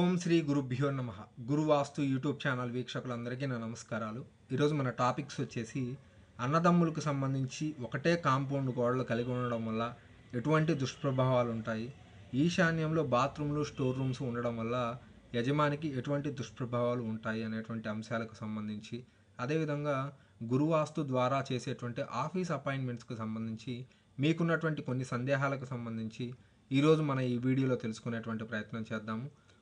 ఓం శ్రీ గురుభ్యో నమ గురువాస్తు YouTube channel వీక్షకులందరికీ నా నమస్కారాలు ఈరోజు మన టాపిక్స్ వచ్చేసి అన్నదమ్ములకు సంబంధించి ఒకటే కాంపౌండ్ గోడలు కలిగి ఉండడం వల్ల ఎటువంటి దుష్ప్రభావాలు ఉంటాయి ఈశాన్యంలో బాత్రూమ్లు స్టోర్ రూమ్స్ ఉండడం వల్ల యజమానికి ఎటువంటి దుష్ప్రభావాలు ఉంటాయి అనేటువంటి అంశాలకు సంబంధించి అదేవిధంగా గురువాస్తు ద్వారా చేసేటువంటి ఆఫీస్ అపాయింట్మెంట్స్కి సంబంధించి మీకున్నటువంటి కొన్ని సందేహాలకు సంబంధించి ఈరోజు మనం ఈ వీడియోలో తెలుసుకునేటువంటి ప్రయత్నం చేద్దాము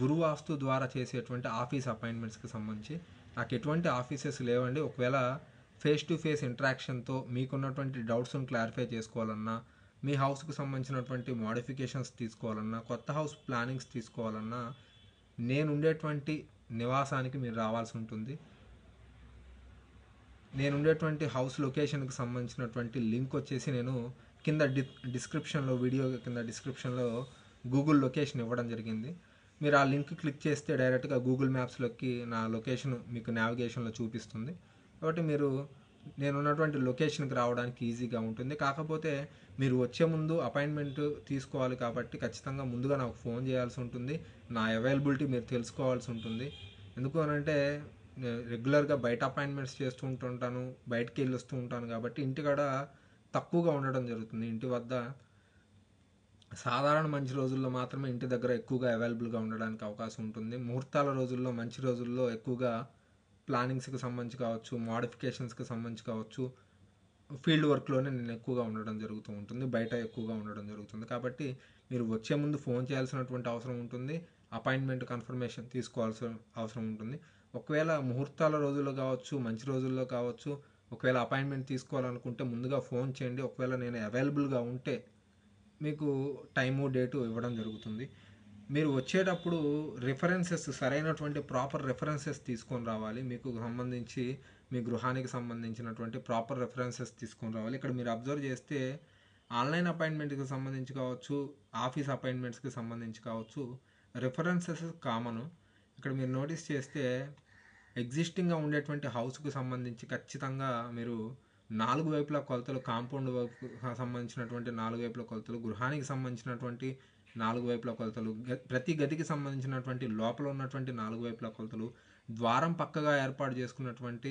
గురువాస్తు ద్వారా చేసేటువంటి ఆఫీస్ అపాయింట్మెంట్స్కి సంబంధించి నాకు ఎటువంటి ఆఫీసెస్ లేవండి ఒకవేళ ఫేస్ టు ఫేస్ ఇంట్రాక్షన్తో మీకున్నటువంటి డౌట్స్ని క్లారిఫై చేసుకోవాలన్నా మీ హౌస్కి సంబంధించినటువంటి మోడిఫికేషన్స్ తీసుకోవాలన్నా కొత్త హౌస్ ప్లానింగ్స్ తీసుకోవాలన్నా నేను ఉండేటువంటి నివాసానికి మీరు రావాల్సి ఉంటుంది నేను ఉండేటువంటి హౌస్ లొకేషన్కి సంబంధించినటువంటి లింక్ వచ్చేసి నేను కింద డి డిస్క్రిప్షన్లో వీడియో కింద డిస్క్రిప్షన్లో గూగుల్ లొకేషన్ ఇవ్వడం జరిగింది మీరు ఆ లింక్ క్లిక్ చేస్తే డైరెక్ట్గా గూగుల్ మ్యాప్స్లోకి నా లొకేషన్ మీకు నావిగేషన్లో చూపిస్తుంది కాబట్టి మీరు నేను ఉన్నటువంటి లొకేషన్కి రావడానికి ఈజీగా ఉంటుంది కాకపోతే మీరు వచ్చే ముందు అపాయింట్మెంట్ తీసుకోవాలి కాబట్టి ఖచ్చితంగా ముందుగా నాకు ఫోన్ చేయాల్సి ఉంటుంది నా అవైలబిలిటీ మీరు తెలుసుకోవాల్సి ఉంటుంది ఎందుకు అనంటే రెగ్యులర్గా బయట అపాయింట్మెంట్స్ చేస్తూ ఉంటుంటాను బయటికి వెళ్ళి వస్తూ ఉంటాను కాబట్టి ఇంటికాడ తక్కువగా ఉండడం జరుగుతుంది ఇంటి వద్ద సాధారణ మంచి రోజుల్లో మాత్రమే ఇంటి దగ్గర ఎక్కువగా అవైలబుల్గా ఉండడానికి అవకాశం ఉంటుంది ముహూర్తాల రోజుల్లో మంచి రోజుల్లో ఎక్కువగా ప్లానింగ్స్కి సంబంధించి కావచ్చు మోడిఫికేషన్స్కి సంబంధించి కావచ్చు ఫీల్డ్ వర్క్లోనే నేను ఎక్కువగా ఉండడం జరుగుతూ ఉంటుంది బయట ఎక్కువగా ఉండడం జరుగుతుంది కాబట్టి మీరు వచ్చే ముందు ఫోన్ చేయాల్సినటువంటి అవసరం ఉంటుంది అపాయింట్మెంట్ కన్ఫర్మేషన్ తీసుకోవాల్సిన అవసరం ఉంటుంది ఒకవేళ ముహూర్తాల రోజుల్లో కావచ్చు మంచి రోజుల్లో కావచ్చు ఒకవేళ అపాయింట్మెంట్ తీసుకోవాలనుకుంటే ముందుగా ఫోన్ చేయండి ఒకవేళ నేను అవైలబుల్గా ఉంటే మీకు టైము డేటు ఇవ్వడం జరుగుతుంది మీరు వచ్చేటప్పుడు రిఫరెన్సెస్ సరైనటువంటి ప్రాపర్ రిఫరెన్సెస్ తీసుకొని రావాలి మీకు సంబంధించి మీ గృహానికి సంబంధించినటువంటి ప్రాపర్ రిఫరెన్సెస్ తీసుకొని రావాలి ఇక్కడ మీరు అబ్జర్వ్ చేస్తే ఆన్లైన్ అపాయింట్మెంట్కి సంబంధించి కావచ్చు ఆఫీస్ అపాయింట్మెంట్స్కి సంబంధించి కావచ్చు రిఫరెన్సెస్ కామను ఇక్కడ మీరు నోటీస్ చేస్తే ఎగ్జిస్టింగ్గా ఉండేటువంటి హౌస్కు సంబంధించి ఖచ్చితంగా మీరు నాలుగు వైపుల కొలతలు కాంపౌండ్ సంబంధించినటువంటి నాలుగు వైపుల కొలతలు గృహానికి సంబంధించినటువంటి నాలుగు వైపుల కొలతలు ప్రతి గదికి సంబంధించినటువంటి లోపల ఉన్నటువంటి నాలుగు వైపుల కొలతలు ద్వారం పక్కగా ఏర్పాటు చేసుకున్నటువంటి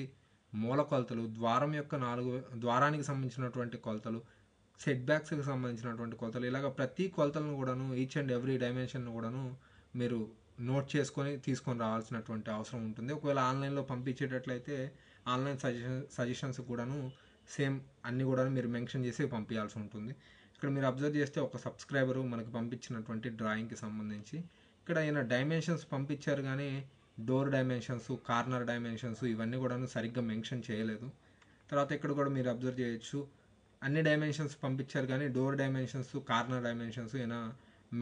మూల కొలతలు ద్వారం యొక్క నాలుగు ద్వారానికి సంబంధించినటువంటి కొలతలు సెట్ బ్యాక్స్కి సంబంధించినటువంటి కొలతలు ఇలాగ ప్రతి కొలతలను కూడాను ఈచ్ అండ్ ఎవ్రీ డైమెన్షన్ కూడాను మీరు నోట్ చేసుకొని తీసుకొని రావాల్సినటువంటి అవసరం ఉంటుంది ఒకవేళ ఆన్లైన్లో పంపించేటట్లయితే ఆన్లైన్ సజెషన్ సజెషన్స్ కూడాను సేమ్ అన్నీ కూడా మీరు మెన్షన్ చేసి పంపించాల్సి ఉంటుంది ఇక్కడ మీరు అబ్జర్వ్ చేస్తే ఒక సబ్స్క్రైబరు మనకు పంపించినటువంటి డ్రాయింగ్కి సంబంధించి ఇక్కడ ఆయన డైమెన్షన్స్ పంపించారు కానీ డోర్ డైమెన్షన్స్ కార్నర్ డైమెన్షన్స్ ఇవన్నీ కూడాను సరిగ్గా మెన్షన్ చేయలేదు తర్వాత ఇక్కడ కూడా మీరు అబ్జర్వ్ చేయొచ్చు అన్ని డైమెన్షన్స్ పంపించారు కానీ డోర్ డైమెన్షన్స్ కార్నర్ డైమెన్షన్స్ ఏమైనా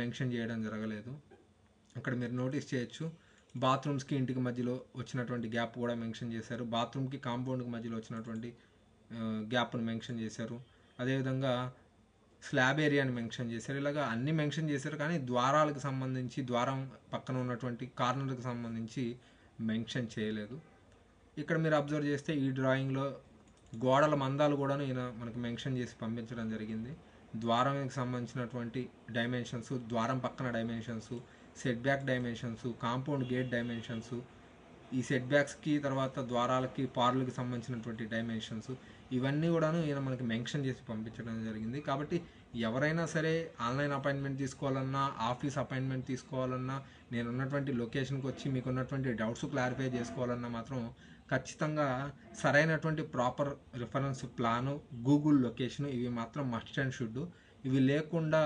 మెన్షన్ చేయడం జరగలేదు ఇక్కడ మీరు నోటీస్ చేయొచ్చు బాత్రూమ్స్కి ఇంటికి మధ్యలో వచ్చినటువంటి గ్యాప్ కూడా మెన్షన్ చేశారు బాత్రూమ్కి కాంపౌండ్కి మధ్యలో వచ్చినటువంటి గ్యాప్ను మెన్షన్ చేశారు అదేవిధంగా స్లాబ్ ఏరియాని మెన్షన్ చేశారు ఇలాగ అన్ని మెన్షన్ చేశారు కానీ ద్వారాలకు సంబంధించి ద్వారం పక్కన ఉన్నటువంటి కార్నర్కి సంబంధించి మెన్షన్ చేయలేదు ఇక్కడ మీరు అబ్జర్వ్ చేస్తే ఈ డ్రాయింగ్లో గోడల మందాలు కూడా ఈయన మనకు మెన్షన్ చేసి పంపించడం జరిగింది ద్వారానికి సంబంధించినటువంటి డైమెన్షన్స్ ద్వారం పక్కన dimensions set back dimensions compound gate dimensions ఈ సెట్ బ్యాక్స్కి తర్వాత ద్వారాలకి పార్లకి సంబంధించినటువంటి డైమెన్షన్స్ ఇవన్నీ కూడాను ఈయన మనకి మెన్షన్ చేసి పంపించడం జరిగింది కాబట్టి ఎవరైనా సరే ఆన్లైన్ అపాయింట్మెంట్ తీసుకోవాలన్నా ఆఫీస్ అపాయింట్మెంట్ తీసుకోవాలన్నా నేను ఉన్నటువంటి లొకేషన్కి వచ్చి మీకు ఉన్నటువంటి డౌట్స్ క్లారిఫై చేసుకోవాలన్నా మాత్రం ఖచ్చితంగా సరైనటువంటి proper reference plan Google location ఇవి మాత్రం మస్ట్ అండ్ షుడ్ ఇవి లేకుండా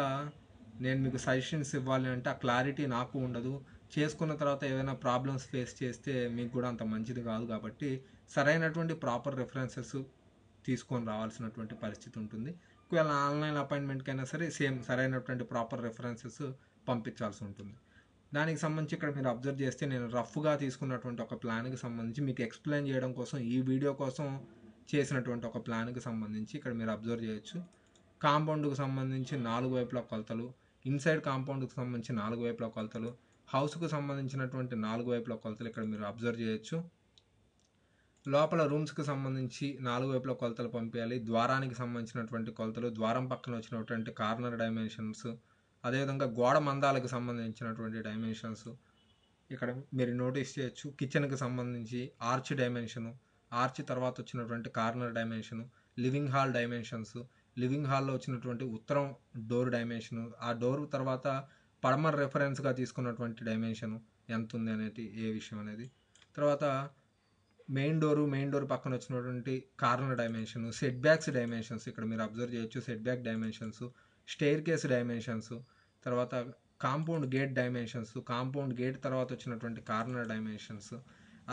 నేను మీకు సజెషన్స్ ఇవ్వాలి అంటే ఆ క్లారిటీ నాకు ఉండదు చేసుకున్న తర్వాత ఏదైనా ప్రాబ్లమ్స్ ఫేస్ చేస్తే మీకు కూడా అంత మంచిది కాదు కాబట్టి సరైనటువంటి ప్రాపర్ రెఫరెన్సెస్ తీసుకొని రావాల్సినటువంటి పరిస్థితి ఉంటుంది ఒకవేళ ఆన్లైన్ అపాయింట్మెంట్కైనా సరే సేమ్ సరైనటువంటి ప్రాపర్ రెఫరెన్సెస్ పంపించాల్సి ఉంటుంది దానికి సంబంధించి ఇక్కడ మీరు అబ్జర్వ్ చేస్తే నేను రఫ్గా తీసుకున్నటువంటి ఒక ప్లాన్కి సంబంధించి మీకు ఎక్స్ప్లెయిన్ చేయడం కోసం ఈ వీడియో కోసం చేసినటువంటి ఒక ప్లాన్కి సంబంధించి ఇక్కడ మీరు అబ్జర్వ్ చేయొచ్చు కాంపౌండ్కు సంబంధించి నాలుగు వైపుల కొలతలు ఇన్సైడ్ కాంపౌండ్కి సంబంధించి నాలుగు వైపుల కొలతలు హౌస్కు సంబంధించినటువంటి నాలుగు వైపుల కొలతలు ఇక్కడ మీరు అబ్జర్వ్ చేయొచ్చు లోపల రూమ్స్కి సంబంధించి నాలుగు వైపుల కొలతలు పంపించాలి ద్వారానికి సంబంధించినటువంటి కొలతలు ద్వారం పక్కన వచ్చినటువంటి కార్నర్ డైమెన్షన్స్ అదేవిధంగా గోడ మందాలకు సంబంధించినటువంటి డైమెన్షన్స్ ఇక్కడ మీరు నోటీస్ చేయొచ్చు కిచెన్కి సంబంధించి ఆర్చ్ డైమెన్షను ఆర్చ్ తర్వాత వచ్చినటువంటి corner dimension living hall dimensions living హాల్లో వచ్చినటువంటి ఉత్తరం డోర్ డైమెన్షను ఆ డోర్ తర్వాత పడమర్ రెఫరెన్స్గా తీసుకున్నటువంటి డైమెన్షన్ ఎంత ఉంది అనేది ఏ విషయం అనేది తర్వాత మెయిన్ డోరు మెయిన్ డోర్ పక్కన వచ్చినటువంటి corner dimension set backs dimensions ఇక్కడ మీరు అబ్జర్వ్ చేయొచ్చు set back dimensions staircase dimensions తర్వాత compound gate dimensions compound gate తర్వాత వచ్చినటువంటి కార్నర్ డైమెన్షన్స్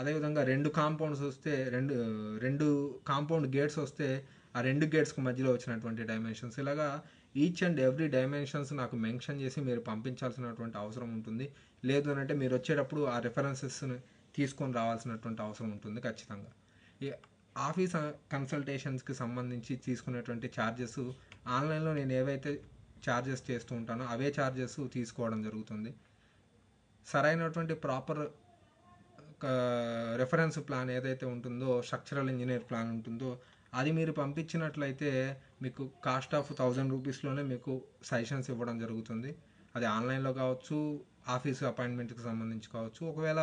అదేవిధంగా రెండు కాంపౌండ్స్ వస్తే రెండు రెండు కాంపౌండ్ గేట్స్ వస్తే ఆ రెండు గేట్స్కి మధ్యలో వచ్చినటువంటి డైమెన్షన్స్ ఇలాగా ఈచ్ అండ్ ఎవ్రీ డైమెన్షన్స్ నాకు మెన్షన్ చేసి మీరు పంపించాల్సినటువంటి అవసరం ఉంటుంది లేదు అని అంటే మీరు వచ్చేటప్పుడు ఆ రెఫరెన్సెస్ని తీసుకొని రావాల్సినటువంటి అవసరం ఉంటుంది ఖచ్చితంగా ఆఫీస్ కన్సల్టేషన్స్కి సంబంధించి తీసుకునేటువంటి ఛార్జెస్ ఆన్లైన్లో నేను ఏవైతే ఛార్జెస్ చేస్తూ ఉంటానో అవే ఛార్జెస్ తీసుకోవడం జరుగుతుంది సరైనటువంటి ప్రాపర్ రెఫరెన్స్ ప్లాన్ ఏదైతే ఉంటుందో స్ట్రక్చరల్ ఇంజనీర్ ప్లాన్ ఉంటుందో అది మీరు పంపించినట్లయితే మీకు కాస్ట్ ఆఫ్ థౌజండ్ రూపీస్లోనే మీకు సజెషన్స్ ఇవ్వడం జరుగుతుంది అది ఆన్లైన్లో కావచ్చు ఆఫీస్ అపాయింట్మెంట్కి సంబంధించి కావచ్చు ఒకవేళ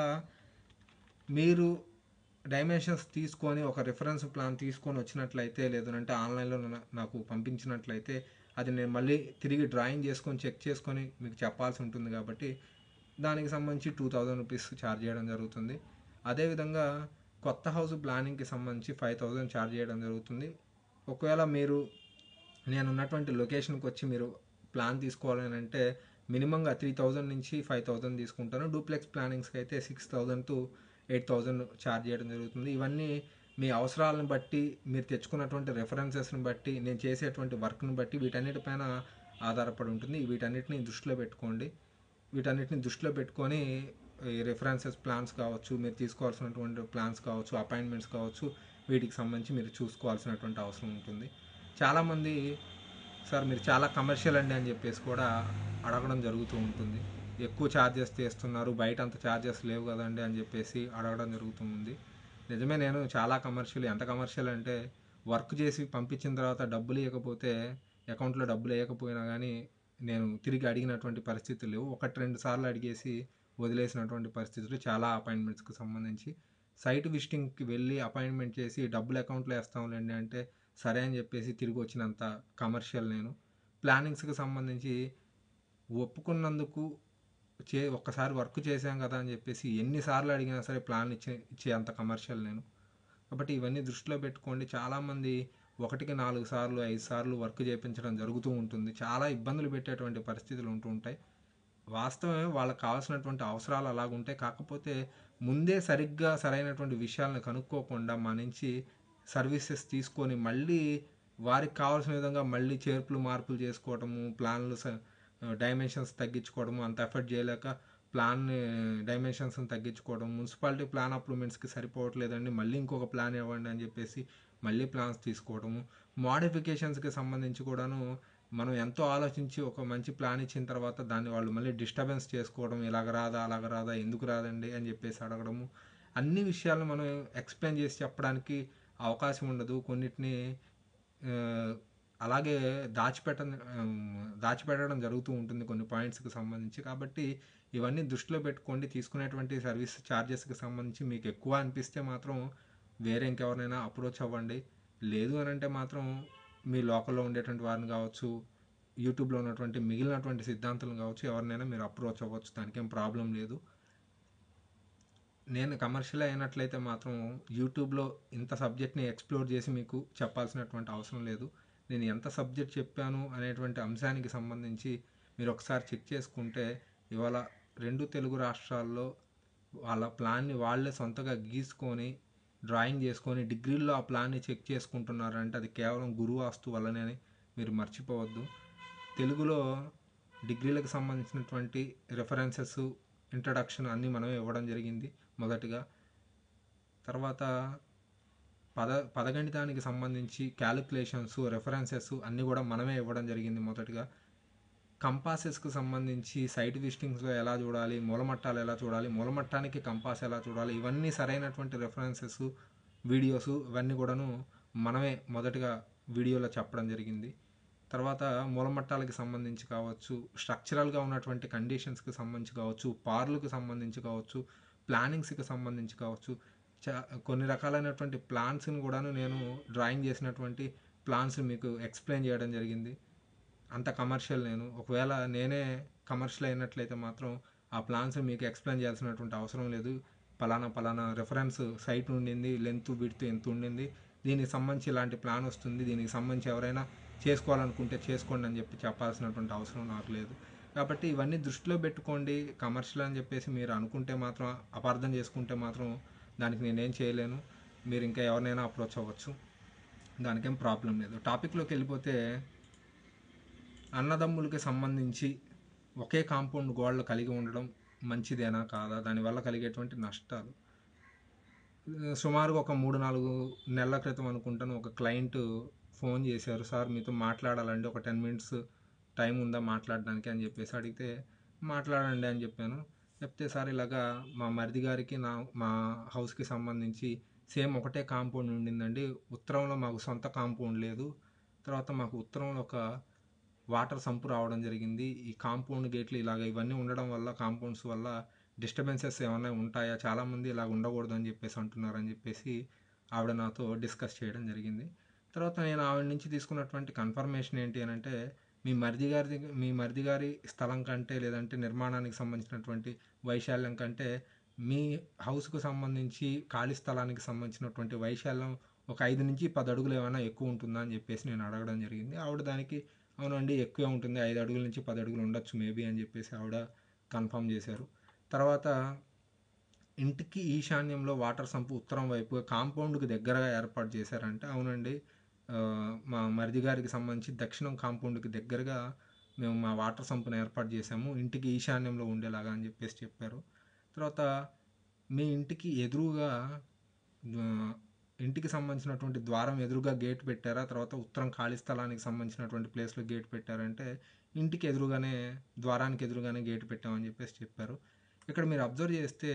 మీరు డైమెన్షన్స్ తీసుకొని ఒక రిఫరెన్స్ ప్లాన్ తీసుకొని వచ్చినట్లయితే లేదంటే ఆన్లైన్లో నాకు పంపించినట్లయితే అది నేను మళ్ళీ తిరిగి డ్రాయింగ్ చేసుకొని చెక్ చేసుకొని మీకు చెప్పాల్సి ఉంటుంది కాబట్టి దానికి సంబంధించి టూ థౌజండ్ రూపీస్ ఛార్జ్ చేయడం జరుగుతుంది అదేవిధంగా కొత్త హౌస్ ప్లానింగ్కి సంబంధించి ఫైవ్ థౌజండ్ ఛార్జ్ చేయడం జరుగుతుంది ఒకవేళ మీరు నేను ఉన్నటువంటి లొకేషన్కి వచ్చి మీరు ప్లాన్ తీసుకోవాలని అంటే మినిమంగా త్రీ థౌజండ్ నుంచి ఫైవ్ థౌజండ్ తీసుకుంటాను డూప్లెక్స్ ప్లానింగ్స్కి అయితే six thousand to eight thousand charge చేయడం జరుగుతుంది ఇవన్నీ మీ అవసరాలను బట్టి మీరు తెచ్చుకున్నటువంటి రెఫరెన్సెస్ని బట్టి నేను చేసేటువంటి వర్క్ని బట్టి వీటన్నిటిపైన ఆధారపడి ఉంటుంది వీటన్నిటిని దృష్టిలో పెట్టుకోండి వీటన్నిటిని దృష్టిలో పెట్టుకొని ఈ రిఫరెన్సెస్ ప్లాన్స్ కావచ్చు మీరు తీసుకోవాల్సినటువంటి ప్లాన్స్ కావచ్చు అపాయింట్మెంట్స్ కావచ్చు వీటికి సంబంధించి మీరు చూసుకోవాల్సినటువంటి అవసరం ఉంటుంది చాలామంది సార్ మీరు చాలా కమర్షియల్ అండి అని చెప్పేసి కూడా అడగడం జరుగుతూ ఉంటుంది ఎక్కువ ఛార్జెస్ చేస్తున్నారు బయట అంత ఛార్జెస్ లేవు కదండి అని చెప్పేసి అడగడం జరుగుతుంది నిజమే నేను చాలా కమర్షియల్ ఎంత కమర్షియల్ అంటే వర్క్ చేసి పంపించిన తర్వాత డబ్బులు ఇవ్వకపోతే అకౌంట్లో డబ్బులు వేయకపోయినా కానీ నేను తిరిగి అడిగినటువంటి పరిస్థితులు ఒకటి రెండు సార్లు అడిగేసి వదిలేసినటువంటి పరిస్థితులు చాలా అపాయింట్మెంట్స్కి సంబంధించి సైట్ విజిటింగ్కి వెళ్ళి అపాయింట్మెంట్ చేసి డబ్బులు అకౌంట్లో వేస్తాములేండి అంటే సరే అని చెప్పేసి తిరిగి వచ్చినంత కమర్షియల్ నేను ప్లానింగ్స్కి సంబంధించి ఒప్పుకున్నందుకు చే ఒక్కసారి వర్క్ చేసాం కదా అని చెప్పేసి ఎన్నిసార్లు అడిగినా సరే ప్లాన్ ఇచ్చే ఇచ్చే అంత కమర్షియల్ నేను కాబట్టి ఇవన్నీ దృష్టిలో పెట్టుకోండి చాలామంది ఒకటికి నాలుగు సార్లు ఐదు సార్లు వర్క్ చేయించడం జరుగుతూ ఉంటుంది చాలా ఇబ్బందులు పెట్టేటువంటి పరిస్థితులు ఉంటూ ఉంటాయి వాస్తవమే వాళ్ళకి కావాల్సినటువంటి అవసరాలు అలాగుంటాయి కాకపోతే ముందే సరిగ్గా సరైనటువంటి విషయాలను కనుక్కోకుండా మా నుంచి సర్వీసెస్ తీసుకొని మళ్ళీ వారికి కావాల్సిన విధంగా మళ్ళీ చేర్పులు మార్పులు చేసుకోవటము ప్లాన్లు డైమెన్షన్స్ తగ్గించుకోవడము అంత ఎఫర్ట్ చేయలేక ప్లాన్ డైమెన్షన్స్ని తగ్గించుకోవడం మున్సిపాలిటీ ప్లాన్ అప్రూవ్మెంట్స్కి సరిపోవట్లేదండి మళ్ళీ ఇంకొక ప్లాన్ ఇవ్వండి అని చెప్పేసి మళ్ళీ ప్లాన్స్ తీసుకోవడము మోడిఫికేషన్స్కి సంబంధించి కూడాను మనం ఎంతో ఆలోచించి ఒక మంచి ప్లాన్ ఇచ్చిన తర్వాత దాన్ని వాళ్ళు మళ్ళీ డిస్టర్బెన్స్ చేసుకోవడం ఇలాగ రాదా అలాగ రాదా ఎందుకు రాదండి అని చెప్పేసి అడగడము అన్ని విషయాలను మనం ఎక్స్ప్లెయిన్ చేసి చెప్పడానికి అవకాశం ఉండదు కొన్నిటిని అలాగే దాచిపెట్ట దాచిపెట్టడం జరుగుతూ ఉంటుంది కొన్ని పాయింట్స్కి సంబంధించి కాబట్టి ఇవన్నీ దృష్టిలో పెట్టుకోండి తీసుకునేటువంటి సర్వీస్ ఛార్జెస్కి సంబంధించి మీకు ఎక్కువ అనిపిస్తే మాత్రం వేరే ఇంకెవరినైనా అప్రోచ్ అవ్వండి లేదు అని అంటే మాత్రం మీ లోకల్లో ఉండేటువంటి వారిని కావచ్చు యూట్యూబ్లో ఉన్నటువంటి మిగిలినటువంటి సిద్ధాంతాలను కావచ్చు ఎవరినైనా మీరు అప్రోచ్ అవ్వచ్చు దానికేం ప్రాబ్లం లేదు నేను కమర్షియల్ అయినట్లయితే మాత్రం యూట్యూబ్లో ఇంత సబ్జెక్ట్ని ఎక్స్ప్లోర్ చేసి మీకు చెప్పాల్సినటువంటి అవసరం లేదు నేను ఎంత సబ్జెక్ట్ చెప్పాను అనేటువంటి అంశానికి సంబంధించి మీరు ఒకసారి చెక్ చేసుకుంటే ఇవాళ రెండు తెలుగు రాష్ట్రాల్లో వాళ్ళ ప్లాన్ని వాళ్ళే సొంతగా గీసుకొని డ్రాయింగ్ చేసుకొని డిగ్రీల్లో ఆ ప్లాన్ని చెక్ చేసుకుంటున్నారంటే అది కేవలం గురువు ఆస్తు వల్లనే అని మీరు మర్చిపోవద్దు తెలుగులో డిగ్రీలకు సంబంధించినటువంటి రెఫరెన్సెస్ ఇంట్రడక్షన్ అన్నీ మనమే ఇవ్వడం జరిగింది మొదటిగా తర్వాత పద పదగణితానికి సంబంధించి క్యాలిక్యులేషన్స్ రెఫరెన్సెస్ అన్నీ కూడా మనమే ఇవ్వడం జరిగింది మొదటిగా కంపాసెస్కు సంబంధించి సైట్ విస్టింగ్స్లో ఎలా చూడాలి మూలమట్టాలు ఎలా చూడాలి మూలమట్టానికి కంపాస్ ఎలా చూడాలి ఇవన్నీ సరైనటువంటి రెఫరెన్సెస్ వీడియోస్ ఇవన్నీ కూడాను మనమే మొదటగా వీడియోలో చెప్పడం జరిగింది తర్వాత మూలమట్టాలకు సంబంధించి కావచ్చు స్ట్రక్చరల్గా ఉన్నటువంటి కండిషన్స్కి సంబంధించి కావచ్చు పార్లకు సంబంధించి కావచ్చు ప్లానింగ్స్కి సంబంధించి కావచ్చు కొన్ని రకాలైనటువంటి ప్లాన్స్ని కూడాను నేను డ్రాయింగ్ చేసినటువంటి ప్లాన్స్ మీకు ఎక్స్ప్లెయిన్ చేయడం జరిగింది అంత కమర్షియల్ నేను ఒకవేళ నేనే కమర్షియల్ అయినట్లయితే మాత్రం ఆ ప్లాన్స్ మీకు ఎక్స్ప్లెయిన్ చేయాల్సినటువంటి అవసరం లేదు పలానా పలానా రిఫరెన్స్ సైట్ ఉండింది లెంత్ బిడ్త్ ఎంత ఉండింది దీనికి సంబంధించి ఇలాంటి ప్లాన్ వస్తుంది దీనికి సంబంధించి ఎవరైనా చేసుకోవాలనుకుంటే చేసుకోండి అని చెప్పి చెప్పాల్సినటువంటి అవసరం నాకు లేదు కాబట్టి ఇవన్నీ దృష్టిలో పెట్టుకోండి కమర్షియల్ అని చెప్పేసి మీరు అనుకుంటే మాత్రం అపార్థం చేసుకుంటే మాత్రం దానికి నేనేం చేయలేను మీరు ఇంకా ఎవరినైనా అప్రోచ్ అవ్వచ్చు దానికేం ప్రాబ్లం లేదు టాపిక్లోకి వెళ్ళిపోతే అన్నదమ్ములకి సంబంధించి ఒకే కాంపౌండ్ గోడలు కలిగి ఉండడం మంచిదేనా కాదా దానివల్ల కలిగేటువంటి నష్టాలు సుమారుగా ఒక మూడు నాలుగు నెలల క్రితం అనుకుంటాను ఒక క్లయింట్ ఫోన్ చేశారు సార్ మీతో మాట్లాడాలండి ఒక టెన్ మినిట్స్ టైం ఉందా మాట్లాడడానికి అని చెప్పేసి అడిగితే మాట్లాడండి అని చెప్పాను చెప్తే సార్ ఇలాగా మా మరిది గారికి నా మా హౌస్కి సంబంధించి సేమ్ ఒకటే కాంపౌండ్ ఉండిందండి ఉత్తరంలో మాకు సొంత కాంపౌండ్ లేదు తర్వాత మాకు ఉత్తరంలో ఒక వాటర్ సంపు రావడం జరిగింది ఈ కాంపౌండ్ గేట్లు ఇలాగ ఇవన్నీ ఉండడం వల్ల కాంపౌండ్స్ వల్ల డిస్టర్బెన్సెస్ ఏమైనా ఉంటాయా చాలామంది ఇలా ఉండకూడదు అని చెప్పేసి అంటున్నారని చెప్పేసి ఆవిడ నాతో డిస్కస్ చేయడం జరిగింది తర్వాత నేను ఆవిడ నుంచి తీసుకున్నటువంటి కన్ఫర్మేషన్ ఏంటి అని అంటే మీ మరిది గారి మీ మరిది గారి స్థలం కంటే లేదంటే నిర్మాణానికి సంబంధించినటువంటి వైశాల్యం కంటే మీ హౌస్కు సంబంధించి ఖాళీ స్థలానికి సంబంధించినటువంటి వైశాల్యం ఒక ఐదు నుంచి పది అడుగులు ఏమైనా ఎక్కువ ఉంటుందా అని చెప్పేసి నేను అడగడం జరిగింది ఆవిడ దానికి అవునండి ఎక్కువే ఉంటుంది ఐదు అడుగుల నుంచి పది అడుగులు ఉండొచ్చు మేబీ అని చెప్పేసి ఆవిడ కన్ఫర్మ్ చేశారు తర్వాత ఇంటికి ఈశాన్యంలో వాటర్ సంపు ఉత్తరం వైపుగా కాంపౌండ్కి దగ్గరగా ఏర్పాటు చేశారంటే అవునండి మా మరిది గారికి సంబంధించి దక్షిణం కాంపౌండ్కి దగ్గరగా మేము మా వాటర్ సంపును ఏర్పాటు చేశాము ఇంటికి ఈశాన్యంలో ఉండేలాగా అని చెప్పేసి చెప్పారు తర్వాత మీ ఇంటికి ఎదురుగా ఇంటికి సంబంధించినటువంటి ద్వారం ఎదురుగా గేట్ పెట్టారా తర్వాత ఉత్తరం ఖాళీ స్థలానికి సంబంధించినటువంటి ప్లేస్లో గేట్ పెట్టారంటే ఇంటికి ఎదురుగానే ద్వారానికి ఎదురుగానే గేట్ పెట్టామని చెప్పేసి చెప్పారు ఇక్కడ మీరు అబ్జర్వ్ చేస్తే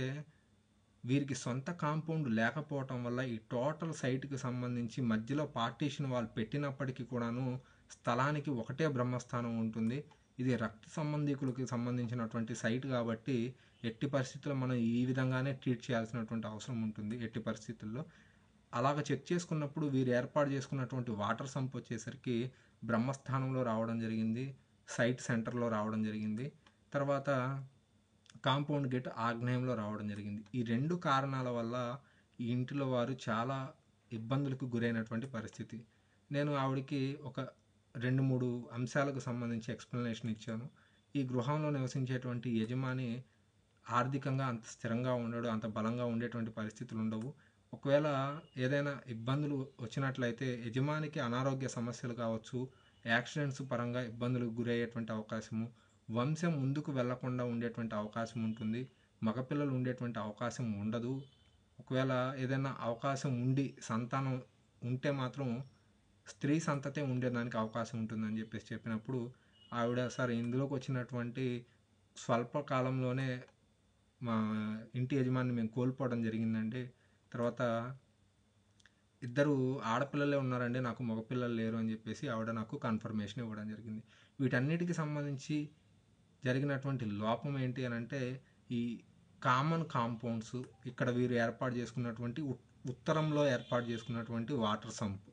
వీరికి సొంత కాంపౌండ్ లేకపోవటం వల్ల ఈ టోటల్ సైట్కి సంబంధించి మధ్యలో పార్టీషన్ వాళ్ళు పెట్టినప్పటికీ కూడాను స్థలానికి ఒకటే బ్రహ్మస్థానం ఉంటుంది ఇది రక్త సంబంధికులకి సంబంధించినటువంటి సైట్ కాబట్టి ఎట్టి పరిస్థితుల్లో మనం ఈ విధంగానే ట్రీట్ చేయాల్సినటువంటి అవసరం ఉంటుంది ఎట్టి పరిస్థితుల్లో అలాగ చెక్ చేసుకున్నప్పుడు వీరు ఏర్పాటు చేసుకున్నటువంటి వాటర్ సంప్ వచ్చేసరికి బ్రహ్మస్థానంలో రావడం జరిగింది సైట్ సెంటర్లో రావడం జరిగింది తర్వాత కాంపౌండ్ గేట్ ఆగ్నేయంలో రావడం జరిగింది ఈ రెండు కారణాల వల్ల ఈ ఇంటిలో వారు చాలా ఇబ్బందులకు గురైనటువంటి పరిస్థితి నేను ఆవిడకి ఒక రెండు మూడు అంశాలకు సంబంధించి ఎక్స్ప్లెనేషన్ ఇచ్చాను ఈ గృహంలో నివసించేటువంటి యజమాని ఆర్థికంగా అంత స్థిరంగా ఉండడు అంత బలంగా ఉండేటువంటి పరిస్థితులు ఉండవు ఒకవేళ ఏదైనా ఇబ్బందులు వచ్చినట్లయితే యజమానికి అనారోగ్య సమస్యలు కావచ్చు యాక్సిడెంట్స్ పరంగా ఇబ్బందులకు గురయ్యేటువంటి అవకాశము వంశం ముందుకు వెళ్లకుండా ఉండేటువంటి అవకాశం ఉంటుంది మగపిల్లలు ఉండేటువంటి అవకాశం ఉండదు ఒకవేళ ఏదైనా అవకాశం ఉండి సంతానం ఉంటే మాత్రం స్త్రీ సంతతే ఉండేదానికి అవకాశం ఉంటుందని చెప్పేసి చెప్పినప్పుడు ఆవిడ సార్ ఇందులోకి వచ్చినటువంటి స్వల్ప కాలంలోనే మా ఇంటి యజమానిని మేము కోల్పోవడం జరిగిందండి తర్వాత ఇద్దరు ఆడపిల్లలే ఉన్నారండి నాకు మగపిల్లలు లేరు అని చెప్పేసి ఆవిడ నాకు కన్ఫర్మేషన్ ఇవ్వడం జరిగింది వీటన్నిటికి సంబంధించి జరిగినటువంటి లోపం ఏంటి అని అంటే ఈ కామన్ కాంపౌండ్స్ ఇక్కడ వీరు ఏర్పాటు చేసుకున్నటువంటి ఉత్తరంలో ఏర్పాటు చేసుకున్నటువంటి వాటర్ సంప్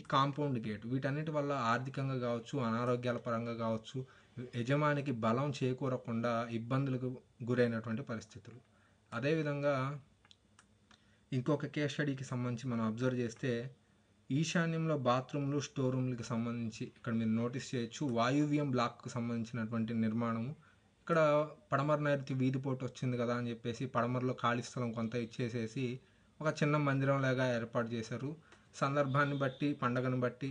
ఈ కాంపౌండ్ గేట్ వీటన్నిటి వల్ల ఆర్థికంగా కావచ్చు అనారోగ్యాల పరంగా కావచ్చు యజమానికి బలం చేకూరకుండా ఇబ్బందులకు గురైనటువంటి పరిస్థితులు అదేవిధంగా ఇంకొక కేస్ స్టడీకి సంబంధించి మనం అబ్జర్వ్ చేస్తే ఈశాన్యంలో బాత్రూమ్లు స్టోర్ రూమ్లకు సంబంధించి ఇక్కడ మీరు నోటీస్ చేయొచ్చు వాయువ్యం బ్లాక్కు సంబంధించినటువంటి నిర్మాణము ఇక్కడ పడమర నైరుతి వీధిపోటు వచ్చింది కదా అని చెప్పేసి పడమరలో ఖాళీ స్థలం కొంత ఇచ్చేసేసి ఒక చిన్న మందిరంలాగా ఏర్పాటు చేశారు సందర్భాన్ని బట్టి పండగను బట్టి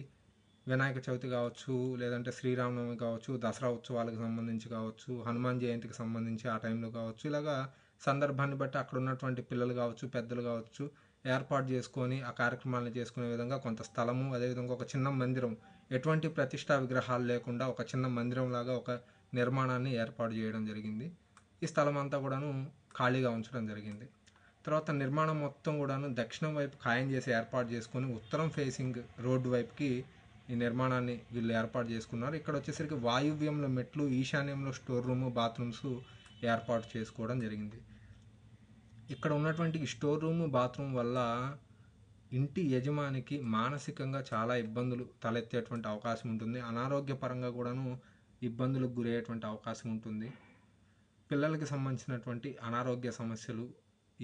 వినాయక చవితి కావచ్చు లేదంటే శ్రీరామనవమి కావచ్చు దసరా ఉత్సవాలకు సంబంధించి కావచ్చు హనుమాన్ జయంతికి సంబంధించి ఆ టైంలో కావచ్చు ఇలాగా సందర్భాన్ని బట్టి అక్కడ ఉన్నటువంటి పిల్లలు కావచ్చు పెద్దలు కావచ్చు ఏర్పాటు చేసుకొని ఆ కార్యక్రమాలను చేసుకునే విధంగా కొంత స్థలము అదేవిధంగా ఒక చిన్న మందిరం ఎటువంటి ప్రతిష్టా విగ్రహాలు లేకుండా ఒక చిన్న మందిరం లాగా ఒక నిర్మాణాన్ని ఏర్పాటు చేయడం జరిగింది ఈ స్థలం అంతా కూడాను ఖాళీగా ఉంచడం జరిగింది తర్వాత నిర్మాణం మొత్తం కూడాను దక్షిణం వైపు ఖాయం చేసి ఏర్పాటు చేసుకొని ఉత్తరం ఫేసింగ్ రోడ్డు వైపుకి ఈ నిర్మాణాన్ని వీళ్ళు ఏర్పాటు చేసుకున్నారు ఇక్కడ వచ్చేసరికి వాయువ్యంలో మెట్లు ఈశాన్యంలో స్టోర్ రూమ్ బాత్రూమ్స్ ఏర్పాటు చేసుకోవడం జరిగింది ఇక్కడ ఉన్నటువంటి స్టోర్ రూమ్ బాత్రూమ్ వల్ల ఇంటి యజమానికి మానసికంగా చాలా ఇబ్బందులు తలెత్తేటువంటి అవకాశం ఉంటుంది అనారోగ్యపరంగా కూడాను ఇబ్బందులకు గురయ్యేటువంటి అవకాశం ఉంటుంది పిల్లలకి సంబంధించినటువంటి అనారోగ్య సమస్యలు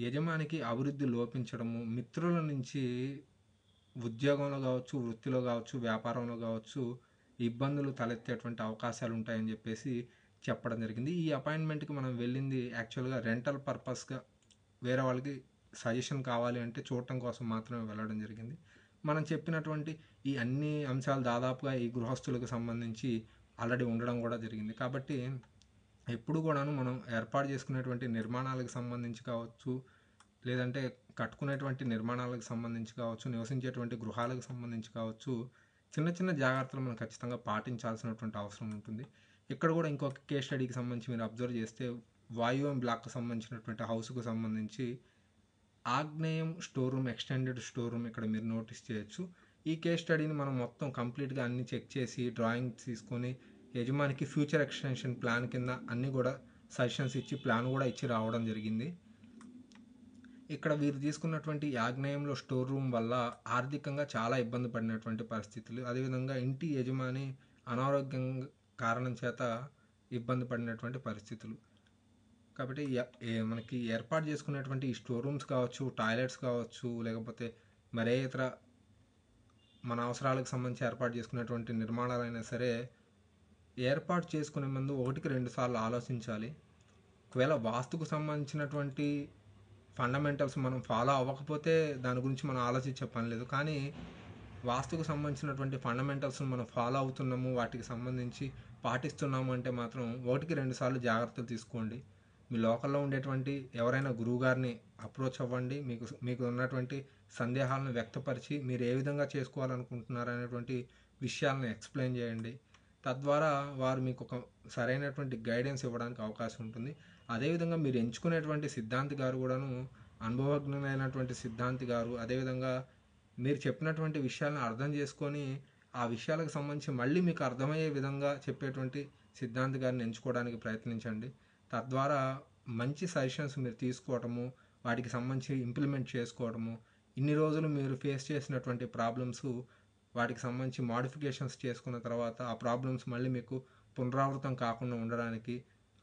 యజమానికి అభివృద్ధి లోపించడము మిత్రుల నుంచి ఉద్యోగంలో కావచ్చు వృత్తిలో కావచ్చు వ్యాపారంలో కావచ్చు ఇబ్బందులు తలెత్తేటువంటి అవకాశాలు ఉంటాయని చెప్పేసి చెప్పడం జరిగింది ఈ అపాయింట్మెంట్కి మనం వెళ్ళింది యాక్చువల్గా రెంటల్ పర్పస్గా వేరే వాళ్ళకి సజెషన్ కావాలి అంటే చూడటం కోసం మాత్రమే వెళ్ళడం జరిగింది మనం చెప్పినటువంటి ఈ అన్ని అంశాలు దాదాపుగా ఈ గృహస్థులకు సంబంధించి ఆల్రెడీ ఉండడం కూడా జరిగింది కాబట్టి ఎప్పుడు కూడాను మనం ఏర్పాటు చేసుకునేటువంటి నిర్మాణాలకు సంబంధించి కావచ్చు లేదంటే కట్టుకునేటువంటి నిర్మాణాలకు సంబంధించి కావచ్చు నివసించేటువంటి గృహాలకు సంబంధించి కావచ్చు చిన్న చిన్న జాగ్రత్తలు మనం ఖచ్చితంగా పాటించాల్సినటువంటి అవసరం ఉంటుంది ఇక్కడ కూడా ఇంకొక కేస్ స్టడీకి సంబంధించి మీరు అబ్జర్వ్ చేస్తే వాయువ్యం బ్లాక్కు సంబంధించినటువంటి హౌస్కు సంబంధించి ఆగ్నేయం store room extended store room ఇక్కడ మీరు నోటీస్ చేయొచ్చు ఈ కేస్ స్టడీని మనం మొత్తం కంప్లీట్గా అన్ని చెక్ చేసి డ్రాయింగ్ తీసుకొని యజమానికి ఫ్యూచర్ ఎక్స్టెన్షన్ ప్లాన్ కింద అన్నీ కూడా సజెషన్స్ ఇచ్చి ప్లాన్ కూడా ఇచ్చి రావడం జరిగింది ఇక్కడ వీరు తీసుకున్నటువంటి ఆగ్నేయంలో స్టోర్ రూమ్ వల్ల ఆర్థికంగా చాలా ఇబ్బంది పడినటువంటి పరిస్థితులు అదేవిధంగా ఇంటి యజమాని అనారోగ్యం కారణం చేత ఇబ్బంది పడినటువంటి పరిస్థితులు కాబట్టి మనకి ఏర్పాటు చేసుకున్నటువంటి స్టోర్ రూమ్స్ కావచ్చు టాయిలెట్స్ కావచ్చు లేకపోతే మరే ఇతర మన అవసరాలకు సంబంధించి ఏర్పాటు చేసుకున్నటువంటి నిర్మాణాలైనా సరే ఏర్పాటు చేసుకునే ముందు ఒకటికి రెండు సార్లు ఆలోచించాలి ఒకవేళ వాస్తుకు సంబంధించినటువంటి ఫండమెంటల్స్ మనం ఫాలో అవ్వకపోతే దాని గురించి మనం ఆలోచించే పని లేదు కానీ వాస్తుకు సంబంధించినటువంటి ఫండమెంటల్స్ని మనం ఫాలో అవుతున్నాము వాటికి సంబంధించి పాటిస్తున్నాము అంటే మాత్రం ఒకటికి రెండు సార్లు జాగ్రత్తలు తీసుకోండి మీ లోకల్లో ఉండేటువంటి ఎవరైనా గురువు గారిని అప్రోచ్ అవ్వండి మీకు మీకు ఉన్నటువంటి సందేహాలను వ్యక్తపరిచి మీరు ఏ విధంగా చేసుకోవాలనుకుంటున్నారు అనేటువంటి విషయాలను ఎక్స్ప్లెయిన్ చేయండి తద్వారా వారు మీకు ఒక సరైనటువంటి గైడెన్స్ ఇవ్వడానికి అవకాశం ఉంటుంది అదేవిధంగా మీరు ఎంచుకునేటువంటి సిద్ధాంతి గారు కూడాను అనుభవజ్ఞమైనటువంటి సిద్ధాంతి గారు అదేవిధంగా మీరు చెప్పినటువంటి విషయాలను అర్థం చేసుకొని ఆ విషయాలకు సంబంధించి మళ్ళీ మీకు అర్థమయ్యే విధంగా చెప్పేటువంటి సిద్ధాంతి గారిని ఎంచుకోవడానికి ప్రయత్నించండి తద్వారా మంచి సజెషన్స్ మీరు తీసుకోవటము వాటికి సంబంధించి ఇంప్లిమెంట్ చేసుకోవడము ఇన్ని రోజులు మీరు ఫేస్ చేసినటువంటి ప్రాబ్లమ్స్ వాటికి సంబంధించి మాడిఫికేషన్స్ చేసుకున్న తర్వాత ఆ ప్రాబ్లమ్స్ మళ్ళీ మీకు పునరావృతం కాకుండా ఉండడానికి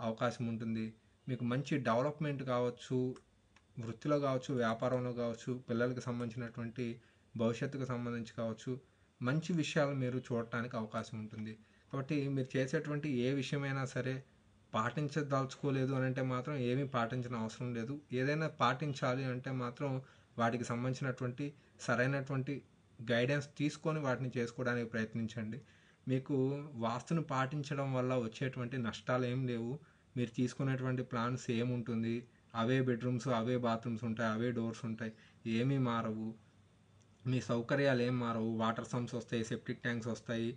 అవకాశం ఉంటుంది మీకు మంచి డెవలప్మెంట్ కావచ్చు వృత్తిలో కావచ్చు వ్యాపారంలో కావచ్చు పిల్లలకు సంబంధించినటువంటి భవిష్యత్తుకు సంబంధించి కావచ్చు మంచి విషయాలు మీరు చూడటానికి అవకాశం ఉంటుంది కాబట్టి మీరు చేసేటువంటి ఏ విషయమైనా సరే పాటించదలుచుకోలేదు అని అంటే మాత్రం ఏమీ పాటించిన అవసరం లేదు ఏదైనా పాటించాలి అంటే మాత్రం వాటికి సంబంధించినటువంటి సరైనటువంటి గైడెన్స్ తీసుకొని వాటిని చేసుకోవడానికి ప్రయత్నించండి మీకు వాస్తును పాటించడం వల్ల వచ్చేటువంటి నష్టాలు ఏం లేవు మీరు తీసుకునేటువంటి ప్లాన్స్ ఏముంటుంది ఉంటుంది అవే బెడ్రూమ్స్ అవే బాత్రూమ్స్ ఉంటాయి అవే డోర్స్ ఉంటాయి ఏమీ మారవు మీ సౌకర్యాలు ఏం మారవు వాటర్ సమ్స్ వస్తాయి సెప్టిక్ ట్యాంక్స్ వస్తాయి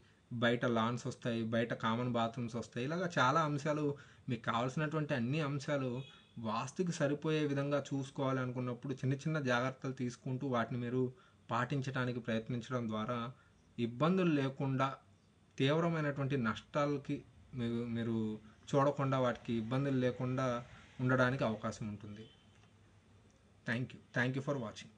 బయట లాన్స్ వస్తాయి బయట కామన్ బాత్రూమ్స్ వస్తాయి ఇలాగ చాలా అంశాలు మీకు కావాల్సినటువంటి అన్ని అంశాలు వాస్తుకి సరిపోయే విధంగా చూసుకోవాలి అనుకున్నప్పుడు చిన్న చిన్న జాగ్రత్తలు తీసుకుంటూ వాటిని మీరు పాటించడానికి ప్రయత్నించడం ద్వారా ఇబ్బందులు లేకుండా తీవ్రమైనటువంటి నష్టాలకి మీరు మీరు చూడకుండా వాటికి ఇబ్బందులు లేకుండా ఉండడానికి అవకాశం ఉంటుంది thank you thank you for watching